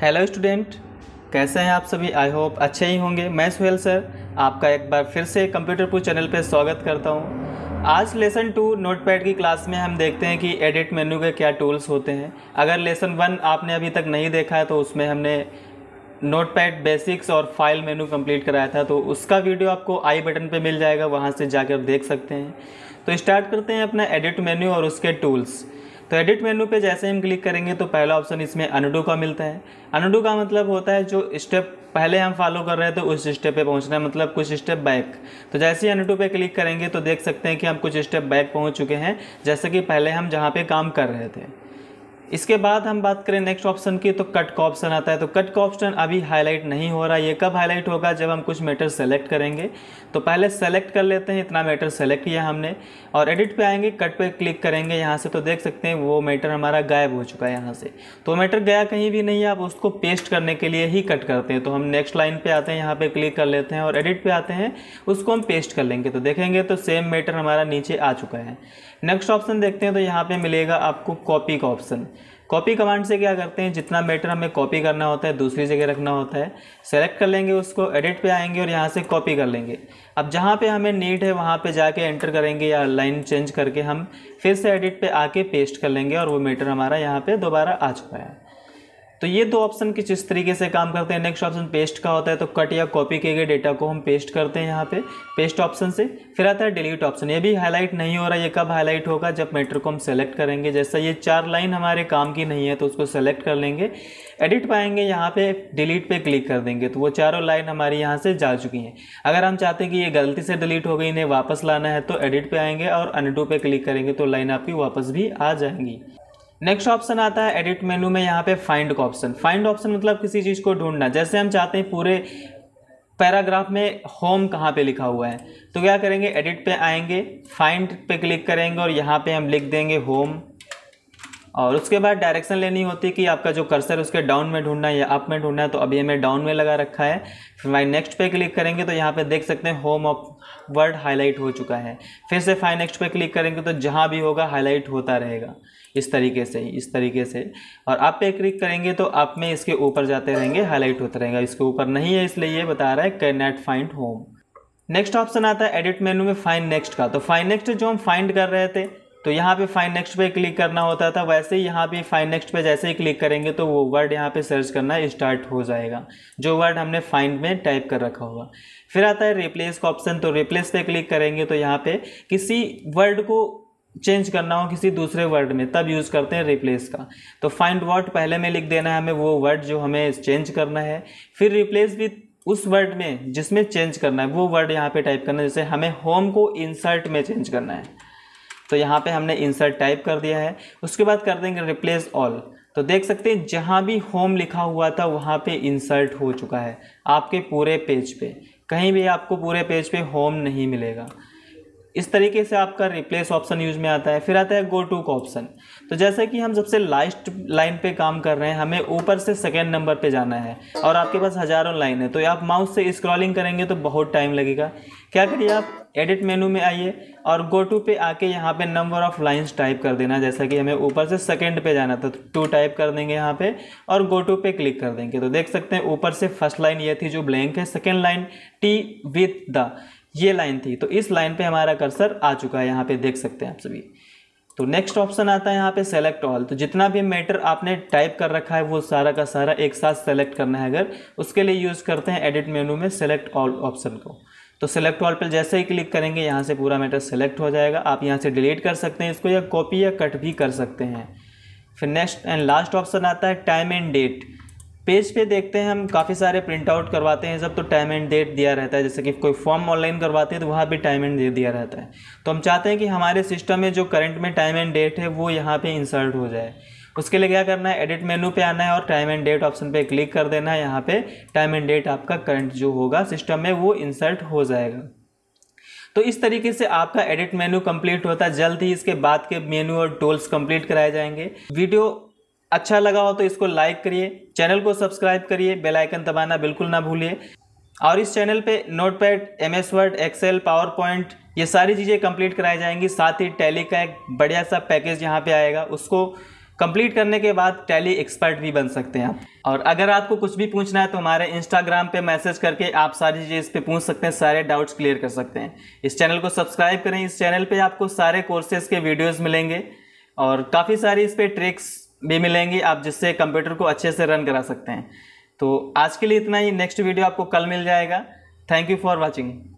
hello student कैसे हैं आप सभी आई होप अच्छे ही होंगे मैं सुहेल सर आपका एक बार फिर से कंप्यूटर पूछ चैनल पर स्वागत करता हूं आज लेसन टू नोटपैड की क्लास में हम देखते हैं कि एडिट मेन्यू के क्या टूल्स होते हैं अगर लेसन वन आपने अभी तक नहीं देखा है तो उसमें हमने नोटपैड बेसिक्स और फाइल मेनू कंप्लीट कराया था तो उसका वीडियो आपको आई बटन पे मिल जाएगा वहाँ से जाकर देख सकते हैं तो स्टार्ट करते हैं अपना एडिट मेन्यू और उसके टूल्स तो एडिट मेनू पे जैसे हम क्लिक करेंगे तो पहला ऑप्शन इसमें अनडू का मिलता है अनडू का मतलब होता है जो स्टेप पहले हम फॉलो कर रहे थे तो उस स्टेप पे पहुंचना है मतलब कुछ स्टेप बैक तो जैसे ही अनटू पे क्लिक करेंगे तो देख सकते हैं कि हम कुछ स्टेप बैक पहुंच चुके हैं जैसे कि पहले हम जहाँ पर काम कर रहे थे इसके बाद हम बात करें नेक्स्ट ऑप्शन की तो कट का ऑप्शन आता है तो कट का ऑप्शन अभी हाईलाइट नहीं हो रहा ये कब हाईलाइट होगा जब हम कुछ मैटर सेलेक्ट करेंगे तो पहले सेलेक्ट कर लेते हैं इतना मैटर सेलेक्ट किया हमने और एडिट पे आएंगे कट पे क्लिक करेंगे यहाँ से तो देख सकते हैं वो मैटर हमारा गायब हो चुका है यहाँ से तो मैटर गया कहीं भी नहीं है आप उसको पेस्ट करने के लिए ही कट करते हैं तो हम नेक्स्ट लाइन पर आते हैं यहाँ पर क्लिक कर लेते हैं और एडिट पर आते हैं उसको हम पेस्ट कर लेंगे तो देखेंगे तो सेम मैटर हमारा नीचे आ चुका है नेक्स्ट ऑप्शन देखते हैं तो यहाँ पर मिलेगा आपको कॉपी का ऑप्शन कॉपी कमांड से क्या करते हैं जितना मैटर हमें कॉपी करना होता है दूसरी जगह रखना होता है सेलेक्ट कर लेंगे उसको एडिट पे आएंगे और यहाँ से कॉपी कर लेंगे अब जहाँ पे हमें नीड है वहाँ पे जाके एंटर करेंगे या लाइन चेंज करके हम फिर से एडिट पे आके पेस्ट कर लेंगे और वो मैटर हमारा यहाँ पर दोबारा आ चुका है तो ये दो ऑप्शन किस इस तरीके से काम करते हैं नेक्स्ट ऑप्शन पेस्ट का होता है तो कट या कॉपी किए गए डेटा को हम पेस्ट करते हैं यहाँ पे पेस्ट ऑप्शन से फिर आता है डिलीट ऑप्शन ये भी हाईलाइट नहीं हो रहा ये कब हाईलाइट होगा जब मेटर को हम सेलेक्ट करेंगे जैसा ये चार लाइन हमारे काम की नहीं है तो उसको सेलेक्ट कर लेंगे एडिट पाएंगे यहाँ पे डिलीट पे क्लिक कर देंगे तो वो चारों लाइन हमारी यहाँ से जा चुकी हैं अगर हम चाहते हैं कि ये गलती से डिलीट हो गई इन्हें वापस लाना है तो एडिट पे आएंगे और अनडू पे क्लिक करेंगे तो लाइन आपकी वापस भी आ जाएंगी नेक्स्ट ऑप्शन आता है एडिट मेनू में यहाँ पे फाइंड का ऑप्शन फाइंड ऑप्शन मतलब किसी चीज़ को ढूंढना जैसे हम चाहते हैं पूरे पैराग्राफ में होम कहाँ पे लिखा हुआ है तो क्या करेंगे एडिट पे आएंगे फाइंड पे क्लिक करेंगे और यहाँ पे हम लिख देंगे होम और उसके बाद डायरेक्शन लेनी होती है कि आपका जो कर्सर उसके डाउन में ढूंढना है या अप में ढूंढना है तो अभी हमें डाउन में लगा रखा है फिर हमारे नेक्स्ट पे क्लिक करेंगे तो यहाँ पे देख सकते हैं होम ऑफ वर्ड हाईलाइट हो चुका है फिर से फाइन नेक्स्ट पे क्लिक करेंगे तो जहाँ भी होगा हाईलाइट होता रहेगा इस तरीके से इस तरीके से और आप पे क्लिक करेंगे तो आप में इसके ऊपर जाते रहेंगे हाईलाइट होता रहेगा इसके ऊपर नहीं है इसलिए ये बता रहा है can not find home next option आता है एडिट मेनू में फाइंड नेक्स्ट का तो फाइंड नेक्स्ट जो हम फाइंड कर रहे थे तो यहाँ पे फाइन नेक्स्ट पे क्लिक करना होता था वैसे ही यहाँ पे फाइन नेक्स्ट पे जैसे ही क्लिक करेंगे तो वो वर्ड यहाँ पे सर्च करना स्टार्ट हो जाएगा जो वर्ड हमने फाइंड में टाइप कर रखा होगा फिर आता है रिप्लेस का ऑप्शन तो रिप्लेस पे क्लिक करेंगे तो यहाँ पे किसी वर्ड को चेंज करना हो किसी दूसरे वर्ड में तब यूज़ करते हैं रिप्लेस का तो फाइंड वर्ड पहले में लिख देना है हमें वो वर्ड जो हमें चेंज करना है फिर रिप्लेस भी उस वर्ड में जिसमें चेंज करना है वो वर्ड यहाँ पे टाइप करना है जैसे हमें होम को इंसर्ट में चेंज करना है तो यहाँ पे हमने इंसर्ट टाइप कर दिया है उसके बाद कर देंगे रिप्लेस ऑल तो देख सकते हैं जहाँ भी होम लिखा हुआ था वहाँ पे इंसर्ट हो चुका है आपके पूरे पेज पे कहीं भी आपको पूरे पेज पे होम नहीं मिलेगा इस तरीके से आपका रिप्लेस ऑप्शन यूज में आता है फिर आता है गो टू का ऑप्शन तो जैसे कि हम सबसे लास्ट लाइन पे काम कर रहे हैं हमें ऊपर से सेकेंड नंबर पे जाना है और आपके पास हज़ारों लाइन है तो आप माउस से स्क्रॉलिंग करेंगे तो बहुत टाइम लगेगा क्या करिए आप एडिट मेनू में आइए और गो टू पे आके यहाँ पे नंबर ऑफ़ लाइंस टाइप कर देना जैसा कि हमें ऊपर से सेकंड पे जाना था टू तो टाइप कर देंगे यहाँ पे और गो टू पे क्लिक कर देंगे तो देख सकते हैं ऊपर से फर्स्ट लाइन ये थी जो ब्लैंक है second line T with the ये लाइन थी तो इस लाइन पर हमारा कर्सर आ चुका है यहाँ पर देख सकते हैं आप सभी तो नेक्स्ट ऑप्शन आता है यहाँ पे सेलेक्ट ऑल तो जितना भी मैटर आपने टाइप कर रखा है वो सारा का सारा एक साथ सेलेक्ट करना है अगर उसके लिए यूज़ करते हैं एडिट मेनू में सेलेक्ट ऑल ऑप्शन को तो सेलेक्ट ऑल पर जैसे ही क्लिक करेंगे यहाँ से पूरा मैटर सेलेक्ट हो जाएगा आप यहाँ से डिलीट कर सकते हैं इसको या कॉपी या कट भी कर सकते हैं फिर नेक्स्ट एंड लास्ट ऑप्शन आता है टाइम एंड डेट पेज पे देखते हैं हम काफ़ी सारे प्रिंट आउट करवाते हैं जब तो टाइम एंड डेट दिया रहता है जैसे कि कोई फॉर्म ऑनलाइन करवाते हैं तो वहाँ भी टाइम एंड डेट दिया रहता है तो हम चाहते हैं कि हमारे सिस्टम में जो करंट में टाइम एंड डेट है वो यहाँ पे इंसर्ट हो जाए उसके लिए क्या करना है एडिट मेनू पे आना है और टाइम एंड डेट ऑप्शन पे क्लिक कर देना है यहाँ पे टाइम एंड डेट आपका करंट जो होगा सिस्टम में वो इंसर्ट हो जाएगा तो इस तरीके से आपका एडिट मेनू कंप्लीट होता है जल्द ही इसके बाद के मेनू और टूल्स कंप्लीट कराए जाएंगे वीडियो अच्छा लगा हो तो इसको लाइक करिए चैनल को सब्सक्राइब करिए बेल आइकन दबाना बिल्कुल ना भूलिए और इस चैनल पे Notepad M S Word Excel PowerPoint ये सारी चीज़ें कंप्लीट कराई जाएंगी साथ ही टैली का एक बढ़िया सा पैकेज यहाँ पे आएगा उसको कंप्लीट करने के बाद टैली एक्सपर्ट भी बन सकते हैं आप और अगर आपको कुछ भी पूछना है तो हमारे इंस्टाग्राम पे मैसेज करके आप सारी चीज़ पे पूछ सकते हैं सारे डाउट्स क्लियर कर सकते हैं इस चैनल को सब्सक्राइब करें इस चैनल पे आपको सारे कोर्सेज के वीडियोस मिलेंगे और काफ़ी सारी इस पर ट्रिक्स भी मिलेंगी आप जिससे कंप्यूटर को अच्छे से रन करा सकते हैं तो आज के लिए इतना ही नेक्स्ट वीडियो आपको कल मिल जाएगा थैंक यू फॉर वॉचिंग